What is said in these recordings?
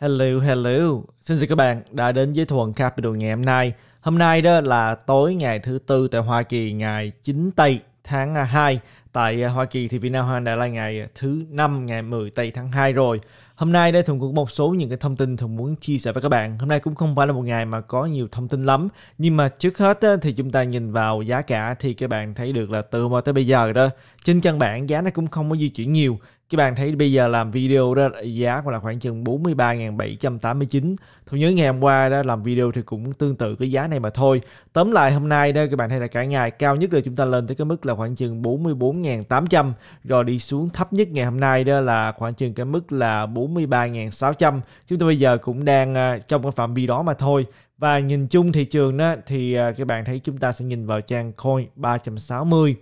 Hello, hello. Xin chào các bạn đã đến với Thuần Capital ngày hôm nay. Hôm nay đó là tối ngày thứ tư tại Hoa Kỳ ngày 9 tây tháng 2 à, tại à, Hoa Kỳ thì Vietnam Hoàng đã là ngày thứ năm ngày 10 tây tháng 2 rồi. Hôm nay đây thường cũng một số những cái thông tin thường muốn chia sẻ với các bạn. Hôm nay cũng không phải là một ngày mà có nhiều thông tin lắm. Nhưng mà trước hết thì chúng ta nhìn vào giá cả thì các bạn thấy được là từ mà tới bây giờ đó. Trên căn bản giá nó cũng không có di chuyển nhiều. Các bạn thấy bây giờ làm video đó giá là khoảng chừng 43.789. Tôi nhớ ngày hôm qua đó làm video thì cũng tương tự cái giá này mà thôi. Tóm lại hôm nay đó các bạn thấy là cả ngày cao nhất là chúng ta lên tới cái mức là khoảng chừng 44 4 800 rồi đi xuống thấp nhất ngày hôm nay đó là khoảng chừng cái mức là 43.600 chúng ta bây giờ cũng đang à, trong cái phạm vi đó mà thôi và nhìn chung thị trường đó thì à, các bạn thấy chúng ta sẽ nhìn vào trang coin 360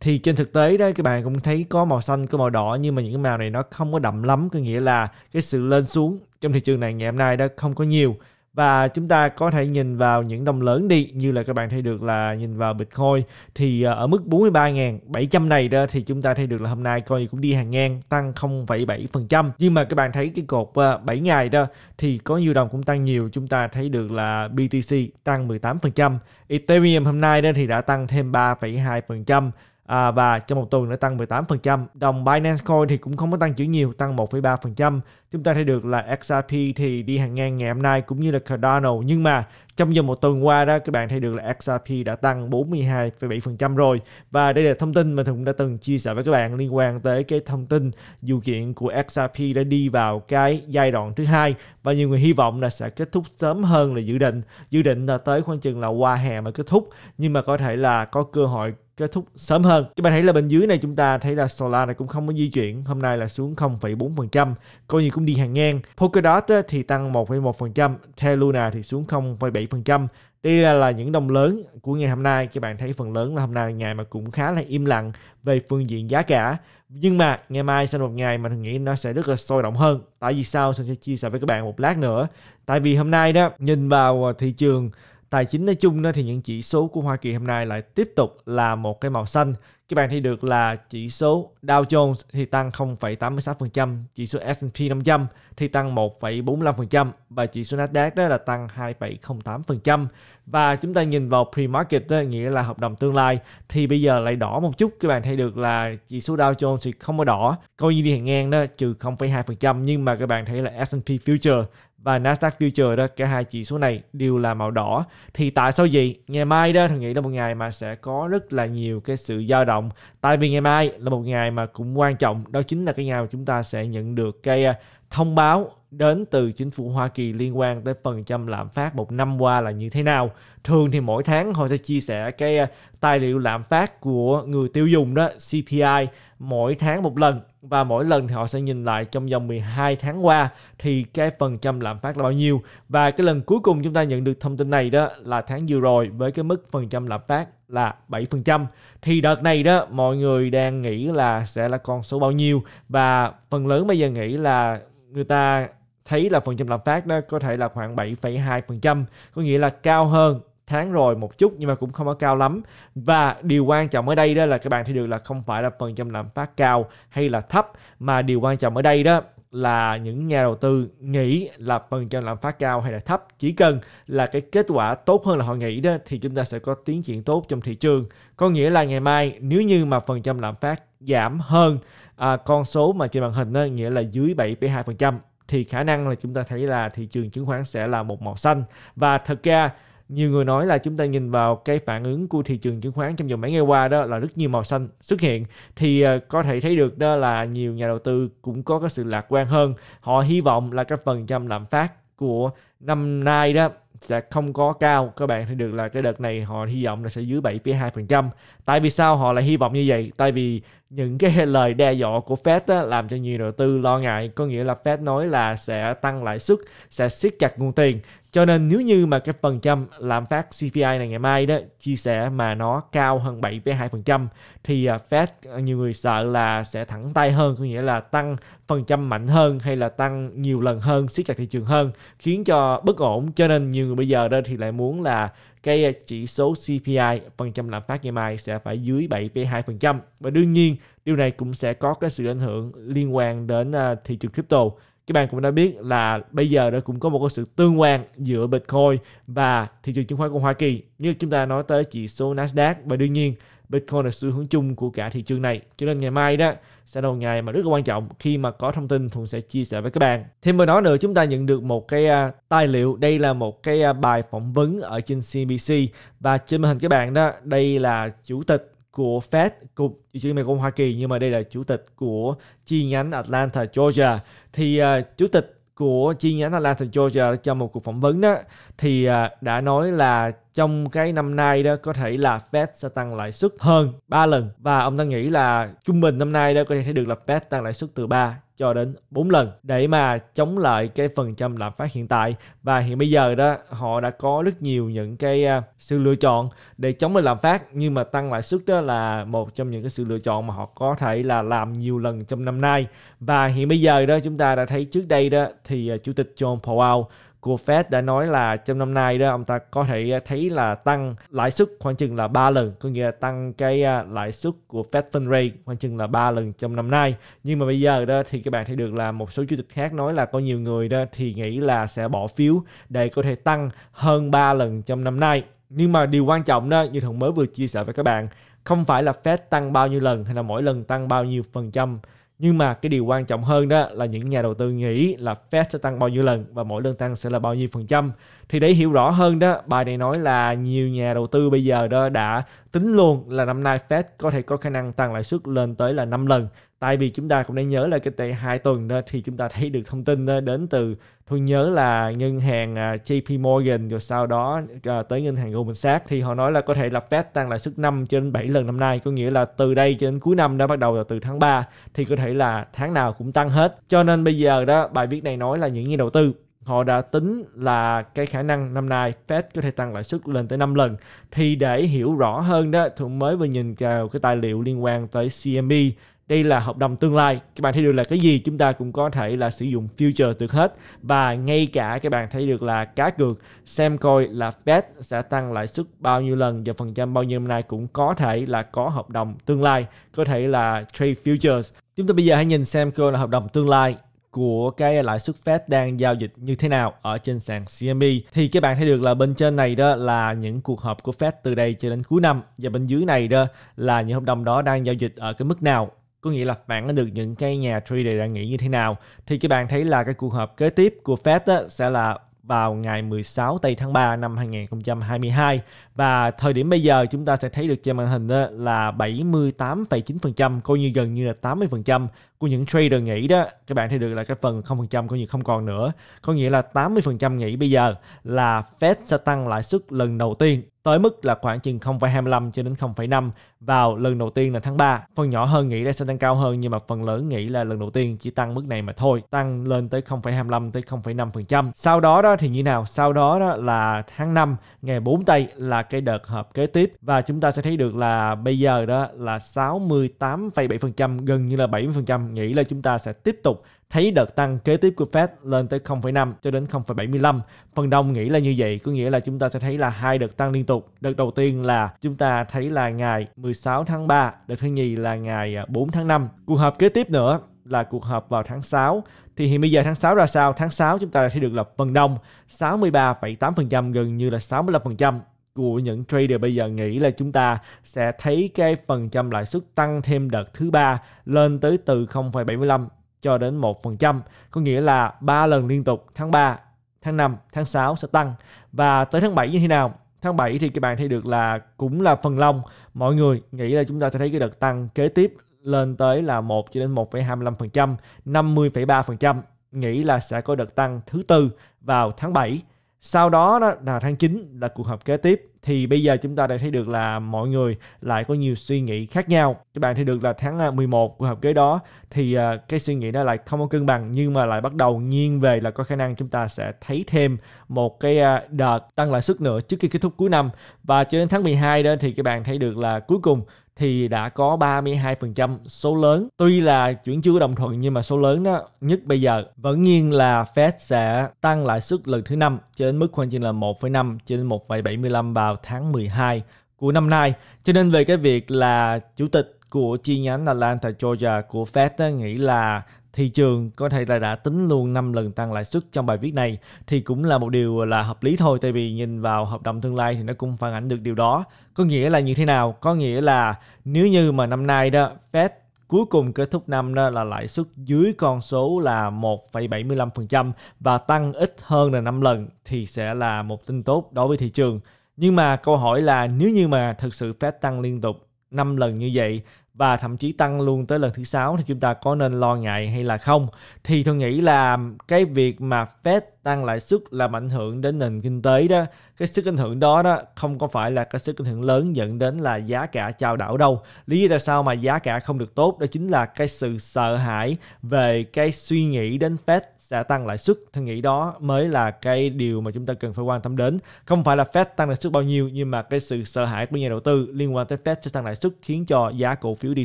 thì trên thực tế đó các bạn cũng thấy có màu xanh có màu đỏ nhưng mà những cái màu này nó không có đậm lắm có nghĩa là cái sự lên xuống trong thị trường này ngày hôm nay đó không có nhiều và chúng ta có thể nhìn vào những đồng lớn đi như là các bạn thấy được là nhìn vào Bitcoin thì ờ, ở mức 43.700 này đó thì chúng ta thấy được là hôm nay coi cũng đi hàng ngang tăng 0,7% nhưng mà các bạn thấy cái cột 7 ờ, ngày đó thì có nhiều đồng cũng tăng nhiều chúng ta thấy được là BTC tăng 18% Ethereum hôm nay đó thì đã tăng thêm 3,2% à, và trong một tuần đã tăng 18%. Đồng Binance Coin thì cũng không có tăng chữ nhiều, tăng 1,3%. Chúng ta thấy được là XRP thì đi hàng ngang ngày hôm nay cũng như là Cardano nhưng mà trong vòng một tuần qua đó các bạn thấy được là XRP đã tăng 42,7% rồi và đây là thông tin mà Thùng đã từng chia sẻ với các bạn liên quan tới cái thông tin vụ kiện của XRP đã đi vào cái giai đoạn thứ hai và nhiều người hy vọng là sẽ kết thúc sớm hơn là dự định dự định là tới khoảng chừng là qua hè mà kết thúc nhưng mà có thể là có cơ hội kết thúc sớm hơn. Các bạn thấy là bên dưới này chúng ta thấy là Solana này cũng không có di chuyển, hôm nay là xuống 0,4%, coi như cũng đi hàng ngang. Polkadot thì tăng 1,1%, theo Luna thì xuống 0,7%. Đây là, là những đồng lớn của ngày hôm nay. Các bạn thấy phần lớn là hôm nay là ngày mà cũng khá là im lặng về phương diện giá cả. Nhưng mà ngày mai sẽ là một ngày mà mình nghĩ nó sẽ rất là sôi động hơn. Tại vì sao? Tôi sẽ chia sẻ với các bạn một lát nữa. Tại vì hôm nay đó, nhìn vào thị trường tài chính nói chung thì những chỉ số của Hoa Kỳ hôm nay lại tiếp tục là một cái màu xanh. Các bạn thấy được là chỉ số Dow Jones thì tăng 0,86%, chỉ số S&P 500 thì tăng 1,45% và chỉ số Nasdaq đó là tăng 2,08%. Và chúng ta nhìn vào pre-market đó, nghĩa là hợp đồng tương lai thì bây giờ lại đỏ một chút. Các bạn thấy được là chỉ số Dow Jones thì không có đỏ, coi như đi hàng ngang đó trừ 0,2% nhưng mà các bạn thấy là S&P Future và Nasdaq Future đó cả hai chỉ số này đều là màu đỏ thì tại sao gì ngày mai đó tôi nghĩ là một ngày mà sẽ có rất là nhiều cái sự dao động tại vì ngày mai là một ngày mà cũng quan trọng đó chính là cái ngày mà chúng ta sẽ nhận được cái à, thông báo đến từ chính phủ Hoa Kỳ liên quan tới phần trăm lạm phát một năm qua là như thế nào. Thường thì mỗi tháng họ sẽ chia sẻ cái à, tài liệu lạm phát của người tiêu dùng đó, CPI mỗi tháng một lần và mỗi lần thì họ sẽ nhìn lại trong vòng 12 tháng qua thì cái phần trăm lạm phát là bao nhiêu và cái lần cuối cùng chúng ta nhận được thông tin này đó là tháng vừa rồi với cái mức phần trăm lạm phát là 7%. Thì đợt này đó mọi người đang nghĩ là sẽ là con số bao nhiêu và phần lớn bây giờ nghĩ là người ta thấy là phần trăm lạm phát đó có thể là khoảng 7,2%, có nghĩa là cao hơn tháng rồi một chút nhưng mà cũng không có cao lắm và điều quan trọng ở đây đó là các bạn thấy được là không phải là phần trăm lạm phát cao hay là thấp mà điều quan trọng ở đây đó là những nhà đầu tư nghĩ là phần trăm lạm phát cao hay là thấp chỉ cần là cái kết quả tốt hơn là họ nghĩ đó thì chúng ta sẽ có tiến triển tốt trong thị trường có nghĩa là ngày mai nếu như mà phần trăm lạm phát giảm hơn à, con số mà trên màn hình đó, nghĩa là dưới 7,2% thì khả năng là chúng ta thấy là thị trường chứng khoán sẽ là một màu xanh và thật ra nhiều người nói là chúng ta nhìn vào cái phản ứng của thị trường chứng khoán trong vòng mấy ngày qua đó là rất nhiều màu xanh xuất hiện thì ờ, có thể thấy được đó là nhiều nhà đầu tư cũng có cái sự lạc quan hơn họ hy vọng là cái phần trăm lạm phát của năm nay đó sẽ không có cao các bạn thấy được là cái đợt này họ hy vọng là sẽ dưới 7,2% tại vì sao họ lại hy vọng như vậy tại vì những cái lời đe dọa của Fed á, làm cho nhiều đầu tư lo ngại có nghĩa là Fed nói là sẽ tăng lãi suất sẽ siết chặt nguồn tiền cho nên nếu như mà cái phần trăm lạm phát CPI này ngày mai đó chia sẻ mà nó cao hơn 7,2% thì à, Fed à, nhiều người sợ là sẽ thẳng tay hơn có nghĩa là tăng phần trăm mạnh hơn hay là tăng nhiều lần hơn siết chặt thị trường hơn khiến cho bất ổn cho nên nhiều người bây giờ đó thì lại muốn là cái ờ, chỉ số CPI phần trăm lạm phát ngày mai sẽ phải dưới 7,2% và đương nhiên điều này cũng sẽ có cái sự ảnh hưởng liên quan đến ờ, thị trường crypto các bạn cũng đã biết là bây giờ đã cũng có một cái sự tương quan giữa Bitcoin và thị trường chứng khoán của Hoa Kỳ như chúng ta nói tới chỉ số Nasdaq và đương nhiên Bitcoin là xu hướng chung của cả thị trường này. Cho nên ngày mai đó sẽ là một ngày mà rất là quan trọng khi mà có thông tin Thuận sẽ chia sẻ với các bạn. Thêm vào đó nữa chúng ta nhận được một cái uh, tài liệu, đây là một cái uh, bài phỏng vấn ở trên CNBC và trên màn hình các bạn đó, đây là chủ tịch của Fed, cục dự trữ Mỹ Công Hoa Kỳ nhưng mà đây là chủ tịch của chi nhánh Atlanta, Georgia. Thì uh, chủ tịch của chi nhánh Atlanta Georgia trong một cuộc phỏng vấn đó thì đã nói là trong cái năm nay đó có thể là Fed sẽ tăng lãi suất hơn 3 lần và ông ta nghĩ là trung bình năm nay đó có thể được là Fed tăng lãi suất từ 3 cho đến 4 lần để mà chống lại cái phần trăm lạm phát hiện tại và hiện bây giờ đó họ đã có rất nhiều những cái uh, sự lựa chọn để chống lại lạm phát nhưng mà tăng lãi suất đó là một trong những cái sự lựa chọn mà họ có thể là làm nhiều lần trong năm nay và hiện bây giờ đó chúng ta đã thấy trước đây đó thì uh, chủ tịch John Powell của Fed đã nói là trong năm nay đó ông ta có thể thấy là tăng lãi suất khoảng chừng là 3 lần, có nghĩa là tăng cái à, lãi suất của Fed Fund Rate khoảng chừng là 3 lần trong năm nay. Nhưng mà bây giờ đó thì các bạn thấy được là một số chủ tịch khác nói là có nhiều người đó thì nghĩ là sẽ bỏ phiếu để có thể tăng hơn 3 lần trong năm nay. Nhưng mà điều quan trọng đó như Thuận mới vừa chia sẻ với các bạn không phải là Fed tăng bao nhiêu lần hay là mỗi lần tăng bao nhiêu phần trăm nhưng mà cái điều quan trọng hơn đó là những nhà đầu tư nghĩ là Fed sẽ tăng bao nhiêu lần và mỗi lần tăng sẽ là bao nhiêu phần trăm. Thì để hiểu rõ hơn đó, bài này nói là nhiều nhà đầu tư bây giờ đó đã tính luôn là năm nay Fed có thể có khả năng tăng lãi suất lên tới là 5 lần tại vì chúng ta cũng đã nhớ là cách đây hai tuần đó thì chúng ta thấy được thông tin đó đến từ tôi nhớ là ngân hàng à, JP Morgan rồi sau đó à, tới ngân hàng Goldman Sachs thì họ nói là có thể là Fed tăng lãi suất 5 trên 7 lần năm nay có nghĩa là từ đây cho đến cuối năm đã bắt đầu là từ tháng 3 thì có thể là tháng nào cũng tăng hết cho nên bây giờ đó bài viết này nói là những nhà đầu tư họ đã tính là cái khả năng năm nay Fed có thể tăng lãi suất lên tới 5 lần. Thì để hiểu rõ hơn đó, Thuận mới vừa nhìn vào cái tài liệu liên quan tới CME đây là hợp đồng tương lai các bạn thấy được là cái gì chúng ta cũng có thể là sử dụng future được hết và ngay cả các bạn thấy được là cá cược xem coi là Fed sẽ tăng lãi suất bao nhiêu lần và phần trăm bao nhiêu năm nay cũng có thể là có hợp đồng tương lai có thể là trade futures chúng ta bây giờ hãy nhìn xem coi là hợp đồng tương lai của cái lãi suất Fed đang giao dịch như thế nào ở trên sàn CME thì các bạn thấy được là bên trên này đó là những cuộc họp của Fed từ đây cho đến cuối năm và bên dưới này đó là những hợp đồng đó đang giao dịch ở cái mức nào có nghĩa là bạn đã được những cái nhà trader đang nghĩ như thế nào thì các bạn thấy là cái cuộc họp kế tiếp của Fed á, sẽ là vào ngày 16 tây tháng 3 năm 2022 và thời điểm bây giờ chúng ta sẽ thấy được trên màn hình đó là 78,9% coi như gần như là 80% của những trader nghĩ đó các bạn thấy được là cái phần 0% coi như không còn nữa có nghĩa là 80% nghĩ bây giờ là Fed sẽ tăng lãi suất lần đầu tiên tới mức là khoảng chừng 0,25 cho đến 0,5 vào lần đầu tiên là tháng 3. Phần nhỏ hơn nghĩ là sẽ tăng cao hơn nhưng mà phần lớn nghĩ là lần đầu tiên chỉ tăng mức này mà thôi, tăng lên tới 0,25 tới 0,5%. Sau đó đó thì như nào? Sau đó đó là tháng 5 ngày 4 tây là cái đợt hợp kế tiếp và chúng ta sẽ thấy được là bây giờ đó là 68,7% gần như là 70% nghĩ là chúng ta sẽ tiếp tục thấy đợt tăng kế tiếp của Fed lên tới 0,5 cho đến 0,75. Phần đông nghĩ là như vậy, có nghĩa là chúng ta sẽ thấy là hai đợt tăng liên tục. Đợt đầu tiên là chúng ta thấy là ngày 16 tháng 3, đợt thứ nhì là ngày 4 à, tháng 5. Cuộc họp kế tiếp nữa là cuộc họp vào tháng 6. Thì hiện bây giờ tháng 6 ra sao? Tháng 6 chúng ta đã thấy được là phần đông 63,8% gần như là 65% của những trader bây giờ nghĩ là chúng ta sẽ thấy cái phần trăm lãi suất tăng thêm đợt thứ ba lên tới từ 0,75 cho đến 1%, có nghĩa là 3 lần liên tục tháng 3, tháng 5, tháng 6 sẽ tăng. Và tới tháng 7 như thế nào? Tháng 7 thì các bạn thấy được là cũng là phần long, mọi người nghĩ là chúng ta sẽ thấy cái đợt tăng kế tiếp lên tới là 1 cho đến 1,25%, 50,3%, nghĩ là sẽ có đợt tăng thứ tư vào tháng 7 sau đó, đó là tháng 9 là cuộc họp kế tiếp thì bây giờ chúng ta đã thấy được là mọi người lại có nhiều suy nghĩ khác nhau. Các bạn thấy được là tháng 11 à, cuộc họp kế đó thì à, cái suy nghĩ đó lại không có cân bằng nhưng mà lại bắt đầu nghiêng về là có khả năng chúng ta sẽ thấy thêm một cái à, đợt tăng lãi suất nữa trước khi kết thúc cuối năm và cho đến tháng 12 đó thì các bạn thấy được là cuối cùng thì đã có 32% số lớn. Tuy là chuyển chưa đồng thuận nhưng mà số lớn đó nhất bây giờ vẫn nhiên là Fed sẽ tăng lãi suất lần thứ năm trên mức khoảng chừng là 1,5 trên 1,75 vào tháng 12 của năm nay. Cho nên về cái việc là chủ tịch của chi nhánh Atlanta Georgia của Fed đó, nghĩ là thị trường có thể là đã tính luôn 5 lần tăng lãi suất trong bài viết này thì cũng là một điều là hợp lý thôi tại vì nhìn vào hợp đồng tương lai thì nó cũng phản ảnh được điều đó. Có nghĩa là như thế nào? Có nghĩa là nếu như mà năm nay đó Fed cuối cùng kết thúc năm đó là lãi suất dưới con số là 1,75% và tăng ít hơn là 5 lần thì sẽ là một tin tốt đối với thị trường. Nhưng mà câu hỏi là nếu như mà thực sự Fed tăng liên tục 5 lần như vậy và thậm chí tăng luôn tới lần thứ sáu thì chúng ta có nên lo ngại hay là không thì tôi nghĩ là cái việc mà Fed tăng lãi suất làm ảnh hưởng đến nền kinh tế đó cái sức ảnh hưởng đó đó không có phải là cái sức ảnh hưởng lớn dẫn đến là giá cả chào đảo đâu lý do tại sao mà giá cả không được tốt đó chính là cái sự sợ hãi về cái suy nghĩ đến Fed sẽ tăng lãi suất thì nghĩ đó mới là cái điều mà chúng ta cần phải quan tâm đến không phải là Fed tăng lãi suất bao nhiêu nhưng mà cái sự sợ hãi của nhà đầu tư liên quan tới Fed sẽ tăng lãi suất khiến cho giá cổ phiếu đi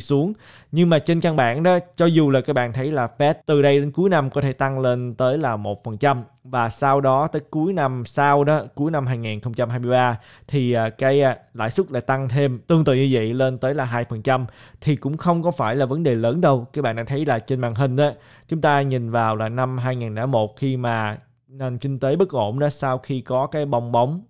xuống nhưng mà trên căn bản đó cho dù là các bạn thấy là Fed từ đây đến cuối năm có thể tăng lên tới là một phần trăm và sau đó tới cuối năm sau đó cuối năm 2023 thì à, cái à, lãi suất lại tăng thêm tương tự như vậy lên tới là hai phần trăm thì cũng không có phải là vấn đề lớn đâu các bạn đang thấy là trên màn hình đó chúng ta nhìn vào là năm 2001 khi mà nền kinh tế bất ổn đó sau khi có cái bong bóng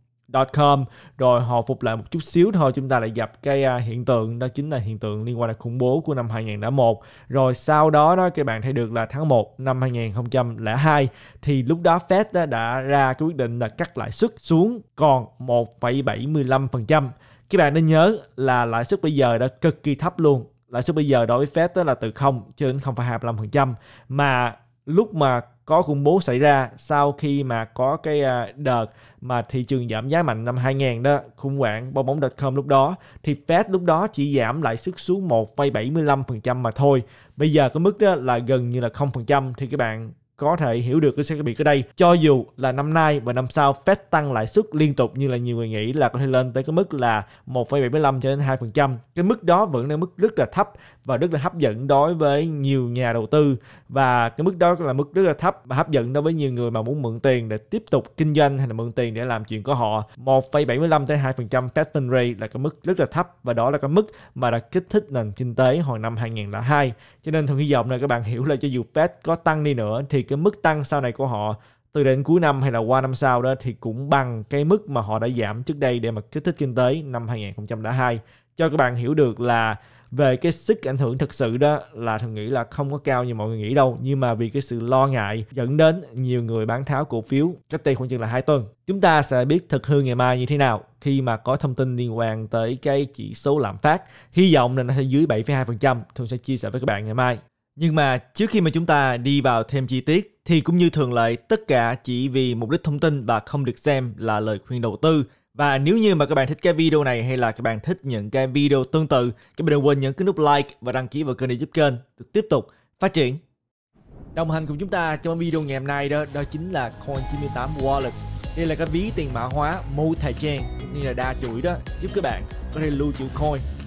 com rồi hồi phục lại một chút xíu thôi chúng ta lại gặp cái à, hiện tượng đó chính là hiện tượng liên quan đến khủng bố của năm 2001 rồi sau đó đó các bạn thấy được là tháng 1 năm 2002 thì lúc đó Fed đã, đã ra cái quyết định là cắt lãi suất xuống còn 1,75% các bạn nên nhớ là lãi suất bây giờ đã cực kỳ thấp luôn lãi suất bây giờ đối với Fed đó là từ 0 cho đến 0,25% mà lúc mà có khủng bố xảy ra sau khi mà có cái à, đợt mà thị trường giảm giá mạnh năm 2000 đó, khủng hoảng bong bóng.com đợt lúc đó thì Fed lúc đó chỉ giảm lại sức xuống 1,75% mà thôi. Bây giờ cái mức đó là gần như là 0% thì các bạn có thể hiểu được cái sự khác biệt ở đây cho dù là năm nay và năm sau Fed tăng lãi suất liên tục như là nhiều người nghĩ là có thể lên tới cái mức là 1,75 cho đến 2%. Cái mức đó vẫn là mức rất là thấp và rất là hấp dẫn đối với nhiều nhà đầu tư và cái mức đó là mức rất là thấp và hấp dẫn đối với nhiều người mà muốn mượn tiền để tiếp tục kinh doanh hay là mượn tiền để làm chuyện của họ. 1,75 tới 2% Fed Fund Rate là cái mức rất là thấp và đó là cái mức mà đã kích thích nền kinh tế hồi năm 2002. Cho nên thường hy vọng là các bạn hiểu là cho dù Fed có tăng đi nữa thì cái mức tăng sau này của họ từ đến cuối năm hay là qua năm sau đó thì cũng bằng cái mức mà họ đã giảm trước đây để mà kích thích kinh tế năm 2002 cho các bạn hiểu được là về cái sức ảnh hưởng thực sự đó là thường nghĩ là không có cao như mọi người nghĩ đâu nhưng mà vì cái sự lo ngại dẫn đến nhiều người bán tháo cổ phiếu cách đây khoảng chừng là hai tuần chúng ta sẽ biết thực hư ngày mai như thế nào khi mà có thông tin liên quan tới cái chỉ số lạm phát hy vọng là nó sẽ dưới 7,2% thường sẽ chia sẻ với các bạn ngày mai nhưng mà trước khi mà chúng ta đi vào thêm chi tiết thì cũng như thường lệ tất cả chỉ vì mục đích thông tin và không được xem là lời khuyên đầu tư. Và nếu như mà các bạn thích cái video này hay là các bạn thích những cái video tương tự, các bạn đừng quên nhấn cái nút like và đăng ký vào kênh để giúp kênh được tiếp tục phát triển. Đồng hành cùng chúng ta trong video ngày hôm nay đó đó chính là Coin98 Wallet. Đây là cái ví tiền mã hóa mua thời trang như là đa chuỗi đó giúp các bạn có thể lưu trữ coin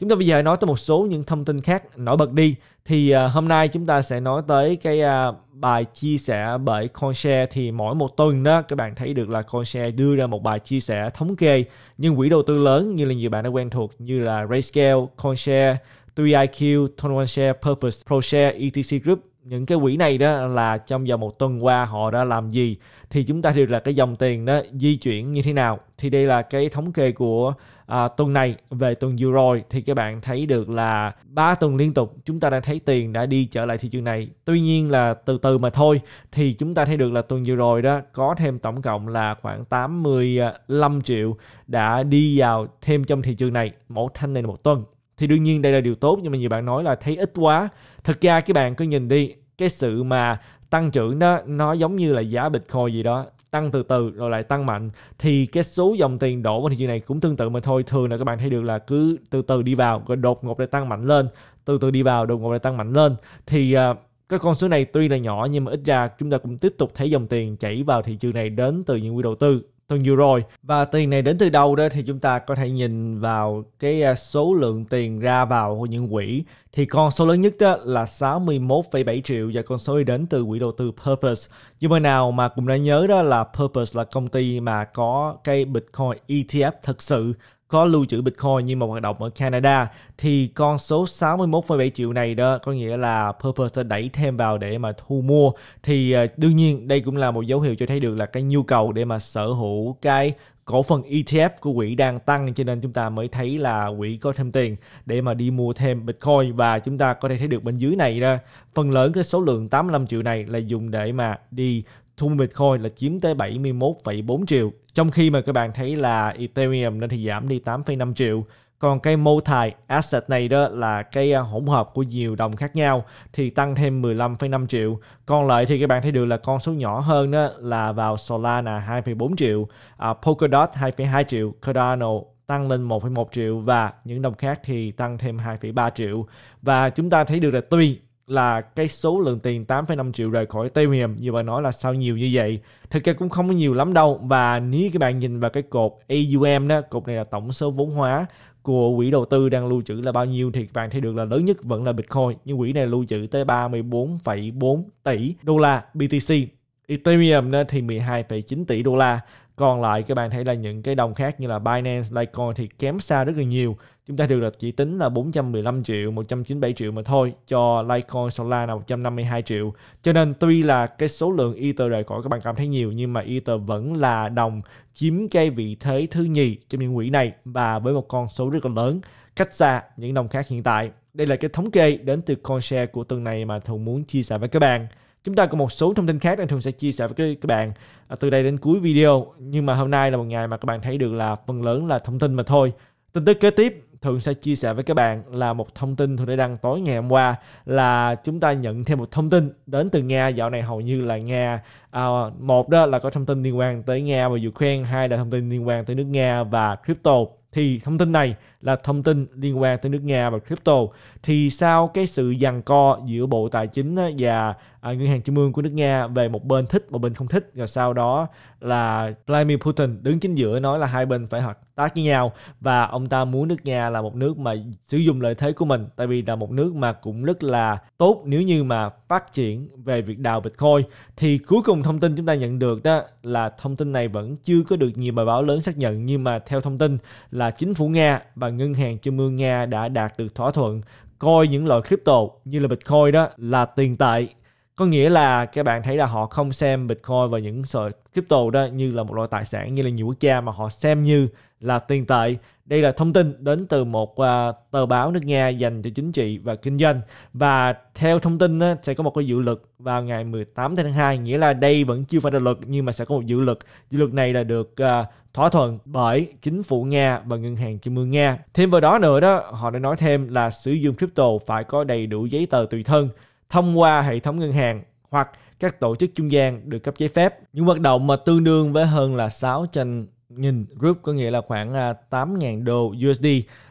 Chúng ta bây giờ nói tới một số những thông tin khác nổi bật đi. Thì uh, hôm nay chúng ta sẽ nói tới cái uh, bài chia sẻ bởi Conshare thì mỗi một tuần đó các bạn thấy được là Conshare đưa ra một bài chia sẻ thống kê những quỹ đầu tư lớn như là nhiều bạn đã quen thuộc như là Rayscale, Conshare, 3IQ, TonOneShare, Purpose, ProShare, ETC Group những cái quỹ này đó là trong vòng một tuần qua họ đã làm gì thì chúng ta đều là cái dòng tiền đó di chuyển như thế nào thì đây là cái thống kê của à, tuần này về tuần vừa rồi thì các bạn thấy được là ba tuần liên tục chúng ta đã thấy tiền đã đi trở lại thị trường này tuy nhiên là từ từ mà thôi thì chúng ta thấy được là tuần vừa rồi đó có thêm tổng cộng là khoảng 85 triệu đã đi vào thêm trong thị trường này mỗi thanh này một tuần thì đương nhiên đây là điều tốt nhưng mà nhiều bạn nói là thấy ít quá thực ra các bạn cứ nhìn đi cái sự mà tăng trưởng đó nó giống như là giá bitcoin gì đó tăng từ từ rồi lại tăng mạnh thì cái số dòng tiền đổ vào thị trường này cũng tương tự mà thôi thường là các bạn thấy được là cứ từ từ đi vào rồi đột ngột lại tăng mạnh lên từ từ đi vào đột ngột lại tăng mạnh lên thì uh, cái con số này tuy là nhỏ nhưng mà ít ra chúng ta cũng tiếp tục thấy dòng tiền chảy vào thị trường này đến từ những quỹ đầu tư tuần vừa rồi và tiền này đến từ đâu đó thì chúng ta có thể nhìn vào cái à, số lượng tiền ra vào của những quỹ thì con số lớn nhất đó là 61,7 triệu và con số đến từ quỹ đầu tư Purpose. Nhưng mà nào mà cũng đã nhớ đó là Purpose là công ty mà có cái Bitcoin ETF thật sự có lưu trữ Bitcoin nhưng mà hoạt động ở Canada thì con số 61,7 triệu này đó có nghĩa là Purple sẽ đẩy thêm vào để mà thu mua thì ờ, đương nhiên đây cũng là một dấu hiệu cho thấy được là cái nhu cầu để mà sở hữu cái cổ phần ETF của quỹ đang tăng cho nên chúng ta mới thấy là quỹ có thêm tiền để mà đi mua thêm Bitcoin và chúng ta có thể thấy được bên dưới này đó phần lớn cái số lượng 85 triệu này là dùng để mà đi thu mua Bitcoin là chiếm tới 71,4 triệu. Trong khi mà các bạn thấy là Ethereum nên thì giảm đi 8,5 triệu. Còn cái mô asset này đó là cái à, hỗn hợp của nhiều đồng khác nhau thì tăng thêm 15,5 triệu. Còn lại thì các bạn thấy được là con số nhỏ hơn đó là vào Solana 2,4 triệu, à, Polkadot 2,2 triệu, Cardano tăng lên 1,1 triệu và những đồng khác thì tăng thêm 2,3 triệu. Và chúng ta thấy được là tuy là cái số lượng tiền 8,5 triệu rời khỏi Ethereum như bạn nói là sao nhiều như vậy thực ra cũng không có nhiều lắm đâu và nếu các bạn nhìn vào cái cột AUM đó cột này là tổng số vốn hóa của quỹ đầu tư đang lưu trữ là bao nhiêu thì các bạn thấy được là lớn nhất vẫn là Bitcoin nhưng quỹ này lưu trữ tới 34,4 tỷ đô la BTC Ethereum thì 12,9 tỷ đô la còn lại các bạn thấy là những cái đồng khác như là Binance, Litecoin thì kém xa rất là nhiều. Chúng ta được là chỉ tính là 415 triệu, 197 triệu mà thôi cho Litecoin, Solana là 152 triệu. Cho nên tuy là cái số lượng Ether rời khỏi các bạn cảm thấy nhiều nhưng mà Ether vẫn là đồng chiếm cái vị thế thứ nhì trong những quỹ này và với một con số rất là lớn cách xa những đồng khác hiện tại. Đây là cái thống kê đến từ CoinShare của tuần này mà Thùng muốn chia sẻ với các bạn chúng ta có một số thông tin khác anh thường sẽ chia sẻ với các, bạn à, từ đây đến cuối video nhưng mà hôm nay là một ngày mà các bạn thấy được là phần lớn là thông tin mà thôi tin tức kế tiếp thường sẽ chia sẻ với các bạn là một thông tin thường đã đăng tối ngày hôm qua là chúng ta nhận thêm một thông tin đến từ nga dạo này hầu như là nga à, một đó là có thông tin liên quan tới nga và ukraine hai là thông tin liên quan tới nước nga và crypto thì thông tin này là thông tin liên quan tới nước Nga và crypto thì sau cái sự giằng co giữa Bộ Tài chính và À, ngân hàng trung ương của nước Nga về một bên thích một bên không thích rồi sau đó là Vladimir Putin đứng chính giữa nói là hai bên phải hợp tác với nhau và ông ta muốn nước Nga là một nước mà sử dụng lợi thế của mình tại vì là một nước mà cũng rất là tốt nếu như mà phát triển về việc đào Bitcoin thì cuối cùng thông tin chúng ta nhận được đó là thông tin này vẫn chưa có được nhiều bài báo lớn xác nhận nhưng mà theo thông tin là chính phủ Nga và ngân hàng trung ương Nga đã đạt được thỏa thuận coi những loại crypto như là Bitcoin đó là tiền tệ có nghĩa là các bạn thấy là họ không xem Bitcoin và những sợi crypto đó như là một loại tài sản như là nhiều quốc gia mà họ xem như là tiền tệ. Đây là thông tin đến từ một uh, tờ báo nước Nga dành cho chính trị và kinh doanh và theo thông tin đó, sẽ có một cái dự luật vào ngày 18 tháng 2 nghĩa là đây vẫn chưa phải là luật nhưng mà sẽ có một dự luật. Dự luật này là được uh, thỏa thuận bởi chính phủ Nga và ngân hàng trung ương Nga. Thêm vào đó nữa đó, họ đã nói thêm là sử dụng crypto phải có đầy đủ giấy tờ tùy thân thông qua hệ thống ngân hàng hoặc các tổ chức trung gian được cấp giấy phép. Những hoạt động mà tương đương với hơn là 600 nghìn group có nghĩa là khoảng 8.000 à, đô USD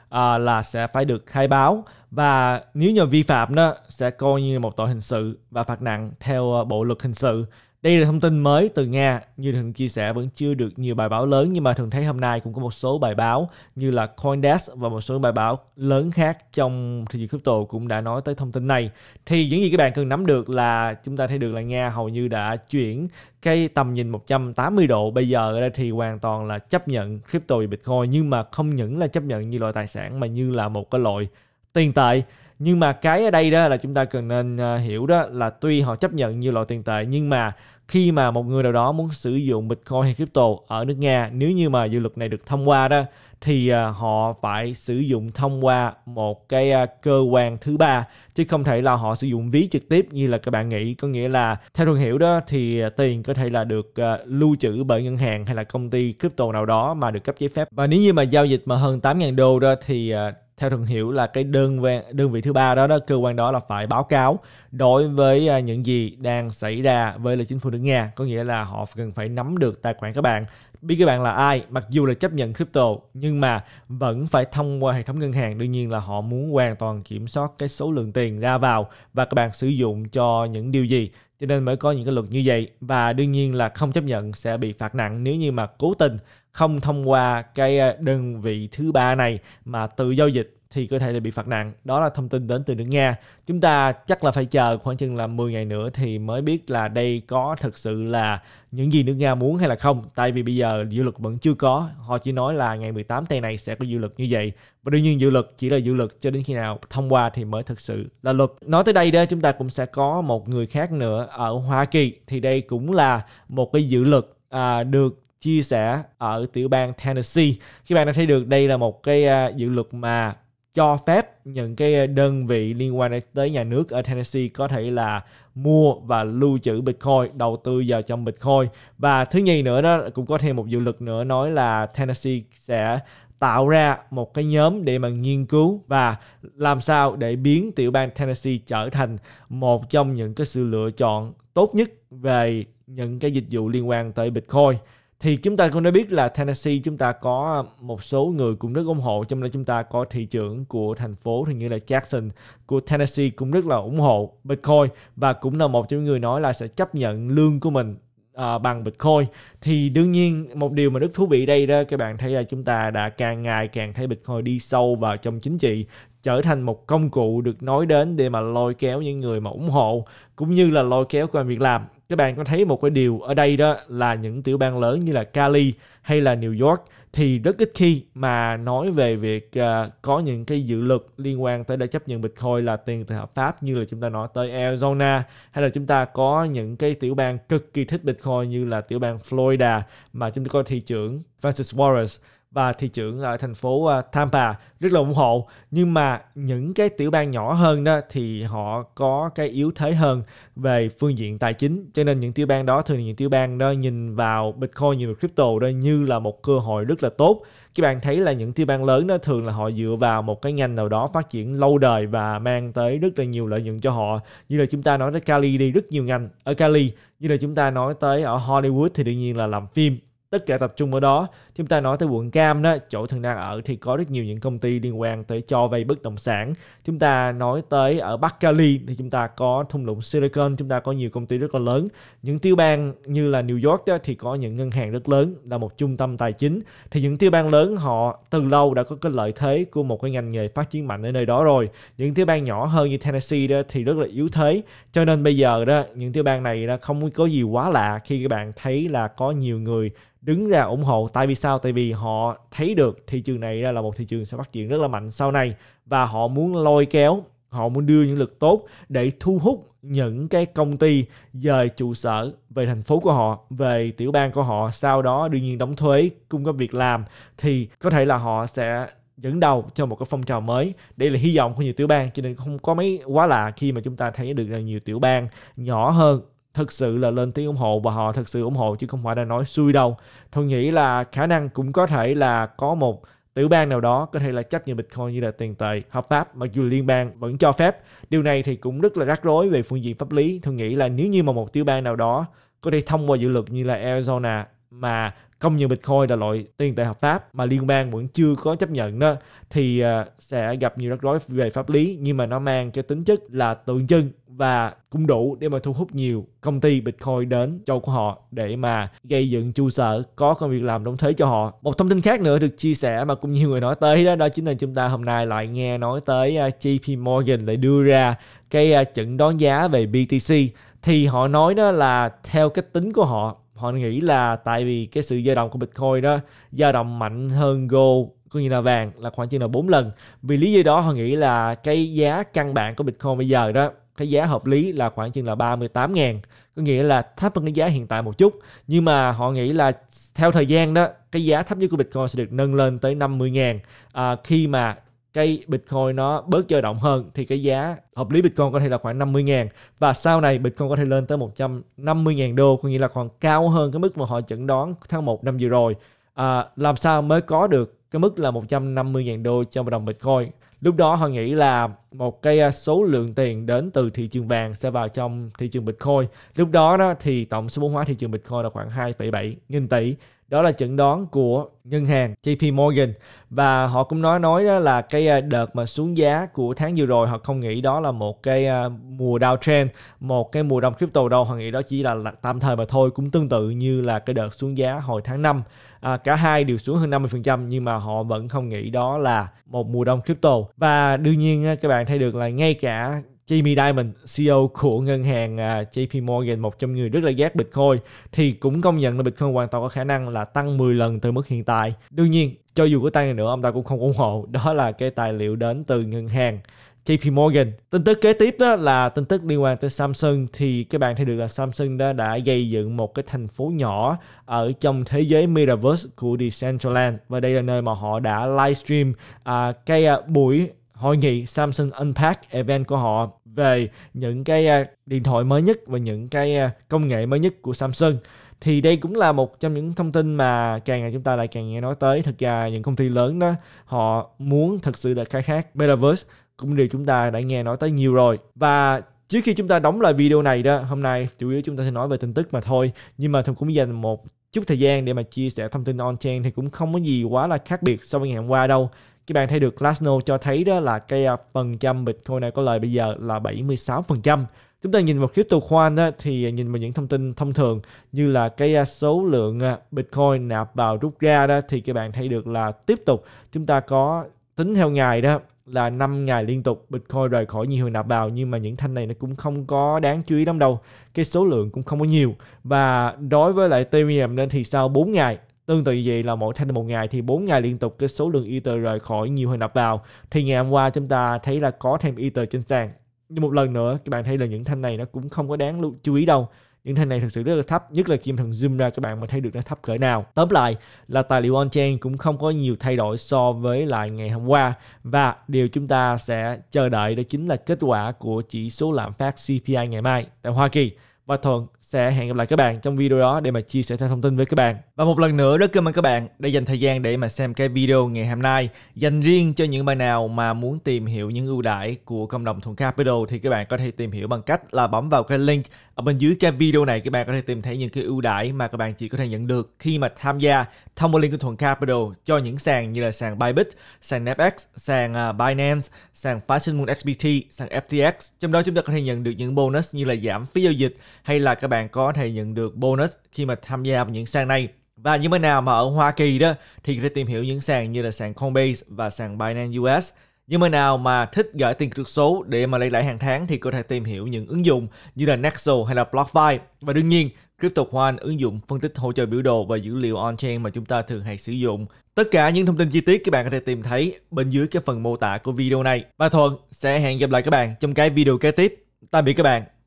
à, là sẽ phải được khai báo và nếu như vi phạm đó sẽ coi như một tội hình sự và phạt nặng theo à, bộ luật hình sự đây là thông tin mới từ Nga, như Thường chia sẻ vẫn chưa được nhiều bài báo lớn nhưng mà Thường thấy hôm nay cũng có một số bài báo như là Coindesk và một số bài báo lớn khác trong thị trường crypto cũng đã nói tới thông tin này. Thì những gì các bạn cần nắm được là chúng ta thấy được là Nga hầu như đã chuyển cái tầm nhìn 180 độ bây giờ đây thì hoàn toàn là chấp nhận crypto và Bitcoin nhưng mà không những là chấp nhận như loại tài sản mà như là một cái loại tiền tệ nhưng mà cái ở đây đó là chúng ta cần nên ờ, hiểu đó là tuy họ chấp nhận nhiều loại tiền tệ nhưng mà khi mà một người nào đó muốn sử dụng Bitcoin hay crypto ở nước Nga nếu như mà dự luật này được thông qua đó thì ờ, họ phải sử dụng thông qua một cái ờ, cơ quan thứ ba chứ không thể là họ sử dụng ví trực tiếp như là các bạn nghĩ có nghĩa là theo tôi hiểu đó thì tiền có thể là được lưu trữ bởi ngân hàng hay là công ty crypto nào đó mà được cấp giấy phép và nếu như mà giao dịch mà hơn 8.000 đô đó thì theo thường hiệu là cái đơn vị, đơn vị thứ ba đó đó cơ quan đó là phải báo cáo đối với à, những gì đang xảy ra với là chính phủ nước Nga có nghĩa là họ cần phải nắm được tài khoản các bạn biết các bạn là ai mặc dù là chấp nhận crypto nhưng mà vẫn phải thông qua hệ thống ngân hàng đương nhiên là họ muốn hoàn toàn kiểm soát cái số lượng tiền ra vào và các bạn sử dụng cho những điều gì cho nên mới có những cái luật như vậy và đương nhiên là không chấp nhận sẽ bị phạt nặng nếu như mà cố tình không thông qua cái ờ, đơn vị thứ ba này mà tự giao dịch thì có thể là bị phạt nặng. Đó là thông tin đến từ nước Nga. Chúng ta chắc là phải chờ khoảng chừng là 10 ngày nữa thì mới biết là đây có thực sự là những gì nước Nga muốn hay là không. Tại vì bây giờ dự luật vẫn chưa có. Họ chỉ nói là ngày 18 tây này sẽ có dự luật như vậy. Và đương nhiên dự luật chỉ là dự luật cho đến khi nào thông qua thì mới thực sự là luật. Nói tới đây đó chúng ta cũng sẽ có một người khác nữa ở Hoa Kỳ. Thì đây cũng là một cái dự luật À, được chia sẻ ở tiểu bang Tennessee. Các bạn đã thấy được đây là một cái uh, dự luật mà cho phép những cái đơn vị liên quan tới nhà nước ở Tennessee có thể là mua và lưu trữ Bitcoin, đầu tư vào trong Bitcoin. Và thứ nhì nữa đó cũng có thêm một dự luật nữa nói là Tennessee sẽ tạo ra một cái nhóm để mà nghiên cứu và làm sao để biến tiểu bang Tennessee trở thành một trong những cái sự lựa chọn tốt nhất về những cái dịch vụ liên quan tới Bitcoin thì chúng ta cũng đã biết là Tennessee chúng ta có một số người cũng rất ủng hộ trong đó chúng ta có thị trưởng của thành phố thì như là Jackson của Tennessee cũng rất là ủng hộ Bitcoin và cũng là một trong những người nói là sẽ chấp nhận lương của mình À, bằng Bitcoin thì đương nhiên một điều mà rất thú vị đây đó các bạn thấy là chúng ta đã càng ngày càng thấy Bitcoin đi sâu vào trong chính trị trở thành một công cụ được nói đến để mà lôi kéo những người mà ủng hộ cũng như là lôi kéo qua việc làm các bạn có thấy một cái điều ở đây đó là những tiểu bang lớn như là Cali hay là New York thì rất ít khi mà nói về việc uh, có những cái dự luật liên quan tới để chấp nhận Bitcoin là tiền từ hợp pháp như là chúng ta nói tới Arizona hay là chúng ta có những cái tiểu bang cực kỳ thích Bitcoin như là tiểu bang Florida mà chúng ta có thị trưởng Francis Wallace và thị trưởng ở thành phố ờ, Tampa rất là ủng hộ nhưng mà những cái tiểu bang nhỏ hơn đó thì họ có cái yếu thế hơn về phương diện tài chính cho nên những tiểu bang đó thường những tiểu bang đó nhìn vào Bitcoin nhìn vào crypto đó như là một cơ hội rất là tốt các bạn thấy là những tiểu bang lớn đó thường là họ dựa vào một cái ngành nào đó phát triển lâu đời và mang tới rất là nhiều lợi nhuận cho họ như là chúng ta nói tới Cali đi rất nhiều ngành ở Cali như là chúng ta nói tới ở Hollywood thì đương nhiên là làm phim tất cả tập trung ở đó chúng ta nói tới quận cam đó chỗ thần đang ở thì có rất nhiều những công ty liên quan tới cho vay bất động sản chúng ta nói tới ở bắc cali thì chúng ta có thung lũng silicon chúng ta có nhiều công ty rất là lớn những tiểu bang như là new york đó, thì có những ngân hàng rất lớn là một trung tâm tài chính thì những tiểu bang lớn họ từ lâu đã có cái lợi thế của một cái ngành nghề phát triển mạnh ở nơi đó rồi những tiểu bang nhỏ hơn như tennessee đó thì rất là yếu thế cho nên bây giờ đó những tiểu bang này là không có gì quá lạ khi các bạn thấy là có nhiều người đứng ra ủng hộ tại vì sao sao tại vì họ thấy được thị trường này là một thị trường sẽ phát triển rất là mạnh sau này và họ muốn lôi kéo họ muốn đưa những lực tốt để thu hút những cái công ty dời trụ sở về thành phố của họ về tiểu bang của họ sau đó đương nhiên đóng thuế cung cấp việc làm thì có thể là họ sẽ dẫn đầu cho một cái phong trào mới đây là hy vọng của nhiều tiểu bang cho nên không có mấy quá lạ khi mà chúng ta thấy được là nhiều tiểu bang nhỏ hơn thực sự là lên tiếng ủng hộ và họ thực sự ủng hộ chứ không phải là nói xui đâu. Tôi nghĩ là khả năng cũng có thể là có một tiểu bang nào đó có thể là chấp nhận Bitcoin như là tiền tệ hợp pháp mà dù liên bang vẫn cho phép. Điều này thì cũng rất là rắc rối về phương diện pháp lý. Tôi nghĩ là nếu như mà một tiểu bang nào đó có thể thông qua dự luật như là Arizona mà công nhận Bitcoin là loại tiền tệ hợp pháp mà liên bang vẫn chưa có chấp nhận đó thì ờ, sẽ gặp nhiều rắc rối về pháp lý nhưng mà nó mang cái tính chất là tượng trưng và cũng đủ để mà thu hút nhiều công ty Bitcoin đến châu của họ để mà gây dựng trụ sở có công việc làm đóng thế cho họ. Một thông tin khác nữa được chia sẻ mà cũng nhiều người nói tới đó đó chính là chúng ta hôm nay lại nghe nói tới ờ, JP Morgan lại đưa ra cái ờ, chẩn đoán giá về BTC thì họ nói đó là theo cái tính của họ họ nghĩ là tại vì cái sự dao động của Bitcoin đó dao động mạnh hơn gold có nghĩa là vàng là khoảng chừng là 4 lần vì lý do đó họ nghĩ là cái giá căn bản của Bitcoin bây giờ đó cái giá hợp lý là khoảng chừng là 38 ngàn có nghĩa là thấp hơn cái giá hiện tại một chút nhưng mà họ nghĩ là theo thời gian đó cái giá thấp nhất của Bitcoin sẽ được nâng lên tới 50 ngàn à, khi mà cái Bitcoin nó bớt chơi động hơn thì cái giá hợp lý Bitcoin có thể là khoảng 50 ngàn và sau này Bitcoin có thể lên tới 150 ngàn đô có nghĩa là còn cao hơn cái mức mà họ chẩn đoán tháng 1 năm vừa rồi à, làm sao mới có được cái mức là 150 ngàn đô cho một đồng Bitcoin lúc đó họ nghĩ là một cái à, số lượng tiền đến từ thị trường vàng sẽ vào trong thị trường Bitcoin. Lúc đó đó thì tổng số vốn hóa thị trường Bitcoin là khoảng 2,7 nghìn tỷ. Đó là chẩn đoán của ngân hàng JP Morgan và họ cũng nói nói đó là cái à, đợt mà xuống giá của tháng vừa rồi họ không nghĩ đó là một cái à, mùa downtrend, một cái mùa đông crypto đâu, họ nghĩ đó chỉ là, tạm thời mà thôi, cũng tương tự như là cái đợt xuống giá hồi tháng 5. À, cả hai đều xuống hơn 50% nhưng mà họ vẫn không nghĩ đó là một mùa đông crypto. Và đương nhiên các bạn bạn thấy được là ngay cả Jamie Dimon, CEO của ngân hàng à, JP Morgan, một trong người rất là ghét Bitcoin, thì cũng công nhận là Bitcoin hoàn toàn có khả năng là tăng 10 lần từ mức hiện tại. Đương nhiên, cho dù có tăng này nữa, ông ta cũng không ủng hộ. Đó là cái tài liệu đến từ ngân hàng JP Morgan. Tin tức kế tiếp đó là tin tức liên quan tới Samsung thì các bạn thấy được là Samsung đã đã gây dựng một cái thành phố nhỏ ở trong thế giới metaverse của Decentraland và đây là nơi mà họ đã livestream à, cái à, buổi hội nghị Samsung Unpacked event của họ về những cái à, điện thoại mới nhất và những cái à, công nghệ mới nhất của Samsung thì đây cũng là một trong những thông tin mà càng ngày chúng ta lại càng nghe nói tới thực ra những công ty lớn đó họ muốn thật sự là khai thác metaverse cũng điều chúng ta đã nghe nói tới nhiều rồi và trước khi chúng ta đóng lại video này đó hôm nay chủ yếu chúng ta sẽ nói về tin tức mà thôi nhưng mà thông cũng dành một chút thời gian để mà chia sẻ thông tin on chain thì cũng không có gì quá là khác biệt so với ngày hôm qua đâu các bạn thấy được Glassnode cho thấy đó là cái à, phần trăm Bitcoin này có lời bây giờ là 76%. Chúng ta nhìn vào crypto khoan đó, thì nhìn vào những thông tin thông thường như là cái à, số lượng à, Bitcoin nạp vào rút ra đó thì các bạn thấy được là tiếp tục chúng ta có tính theo ngày đó là 5 ngày liên tục Bitcoin rời khỏi nhiều nạp vào nhưng mà những thanh này nó cũng không có đáng chú ý lắm đâu. Cái số lượng cũng không có nhiều và đối với lại Ethereum nên thì sau 4 ngày Tương tự vậy là mỗi thanh một ngày thì 4 ngày liên tục cái số lượng Ether rời khỏi nhiều hơn nạp vào thì ngày hôm qua chúng ta thấy là có thêm Ether trên sàn. Nhưng một lần nữa các bạn thấy là những thanh này nó cũng không có đáng chú ý đâu. Những thanh này thực sự rất là thấp, nhất là kim thần zoom ra các bạn mà thấy được nó thấp cỡ nào. Tóm lại là tài liệu on-chain cũng không có nhiều thay đổi so với lại ngày hôm qua và điều chúng ta sẽ chờ đợi đó chính là kết quả của chỉ số lạm phát CPI ngày mai tại Hoa Kỳ và thuận sẽ hẹn gặp lại các bạn trong video đó để mà chia sẻ thêm thông tin với các bạn. Và một lần nữa rất cảm ơn các bạn đã dành thời gian để mà xem cái video ngày hôm nay dành riêng cho những bạn nào mà muốn tìm hiểu những ưu đãi của cộng đồng Thuận Capital thì các bạn có thể tìm hiểu bằng cách là bấm vào cái link ở bên dưới cái video này các bạn có thể tìm thấy những cái ưu đãi mà các bạn chỉ có thể nhận được khi mà tham gia thông qua link của Thuận Capital cho những sàn như là sàn Bybit, sàn Napex, sàn à, Binance, sàn Fashion Moon XBT, sàn FTX. Trong đó chúng ta có thể nhận được những bonus như là giảm phí giao dịch hay là các bạn bạn có thể nhận được bonus khi mà tham gia vào những sàn này. Và những bên nào mà ở Hoa Kỳ đó thì có thể tìm hiểu những sàn như là sàn Coinbase và sàn Binance US. Những bên nào mà thích gửi tiền trực số để mà lấy lãi hàng tháng thì có thể tìm hiểu những ứng dụng như là Nexo hay là BlockFi. Và đương nhiên, crypto CryptoQuant ứng dụng phân tích hỗ trợ biểu đồ và dữ liệu on-chain mà chúng ta thường hay sử dụng. Tất cả những thông tin chi tiết các bạn có thể tìm thấy bên dưới cái phần mô tả của video này. Và Thuận sẽ hẹn gặp lại các bạn trong cái video kế tiếp. Tạm biệt các bạn.